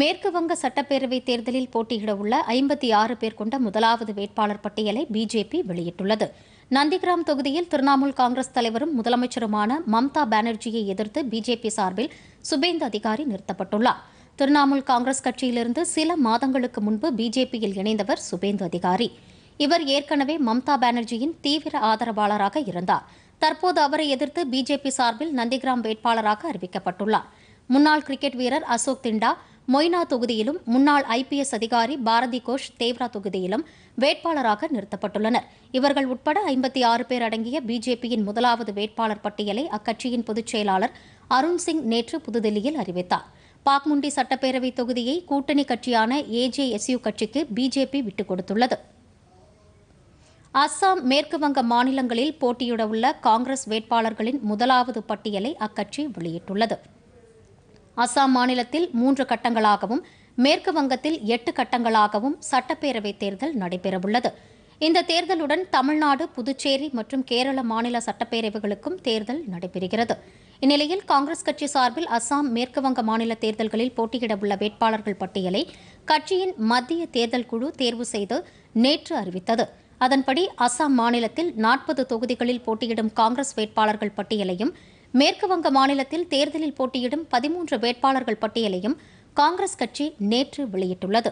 மேற்கு வங்க சட்டப்பேரவை தேர்தலில் போட்டியிடவுள்ள ஐம்பத்தி ஆறு பேர் கொண்ட முதலாவது வேட்பாளர் பட்டியலை பிஜேபி வெளியிட்டுள்ளது நந்திகிராம் தொகுதியில் திரிணாமுல் காங்கிரஸ் தலைவரும் முதலமைச்சருமான மம்தா பானர்ஜியை எதிர்த்து பிஜேபி சார்பில் சுபேந்த் அதிகாரி நிறுத்தப்பட்டுள்ளார் திரிணாமுல் காங்கிரஸ் கட்சியிலிருந்து சில மாதங்களுக்கு முன்பு பிஜேபியில் இணைந்தவர் சுபேந்து அதிகாரி இவர் ஏற்கனவே மம்தா பானர்ஜியின் தீவிர ஆதரவாளராக இருந்தார் தற்போது அவரை எதிர்த்து பிஜேபி சார்பில் நந்திகிராம் வேட்பாளராக அறிவிக்கப்பட்டுள்ளார் முன்னாள் கிரிக்கெட் வீரர் அசோக் திண்டா மொய்னா தொகுதியிலும் முன்னாள் ஐபிஎஸ் அதிகாரி பாரதி கோஷ் தேவ்ரா தொகுதியிலும் வேட்பாளராக நிறுத்தப்பட்டுள்ளனர் இவர்கள் உட்பட ஐம்பத்தி ஆறு பேர் அடங்கிய பிஜேபியின் முதலாவது வேட்பாளர் பட்டியலை அக்கட்சியின் பொதுச் செயலாளர் அருண் சிங் நேற்று புதுதில்லியில் அறிவித்தார் பாக்முண்டி சட்டப்பேரவை தொகுதியை கூட்டணி கட்சியான ஏஜேஎஸ்யூ கட்சிக்கு பிஜேபி விட்டுக் கொடுத்துள்ளது அஸ்ஸாம் மேற்குவங்க மாநிலங்களில் போட்டியிடவுள்ள காங்கிரஸ் வேட்பாளர்களின் முதலாவது பட்டியலை அக்கட்சி வெளியிட்டுள்ளது அசாம் மாநிலத்தில் மூன்று கட்டங்களாகவும் மேற்கு வங்கத்தில் எட்டு கட்டங்களாகவும் சட்டப்பேரவைத் தேர்தல் நடைபெறவுள்ளது இந்த தேர்தலுடன் தமிழ்நாடு புதுச்சேரி மற்றும் கேரள மாநில சட்டப்பேரவைகளுக்கும் தேர்தல் நடைபெறுகிறது இந்நிலையில் காங்கிரஸ் கட்சி சார்பில் அசாம் மேற்குவங்க மாநில தேர்தல்களில் போட்டியிடவுள்ள வேட்பாளர்கள் பட்டியலை கட்சியின் மத்திய தேர்தல் குழு தேர்வு செய்து நேற்று அறிவித்தது அதன்படி அசாம் மாநிலத்தில் நாற்பது தொகுதிகளில் போட்டியிடும் காங்கிரஸ் வேட்பாளர்கள் பட்டியலையும் மேற்குவங்க மாநிலத்தில் தேர்தலில் போட்டியிடும் பதிமூன்று வேட்பாளர்கள் பட்டியலையும் காங்கிரஸ் கட்சி நேற்று வெளியிட்டுள்ளது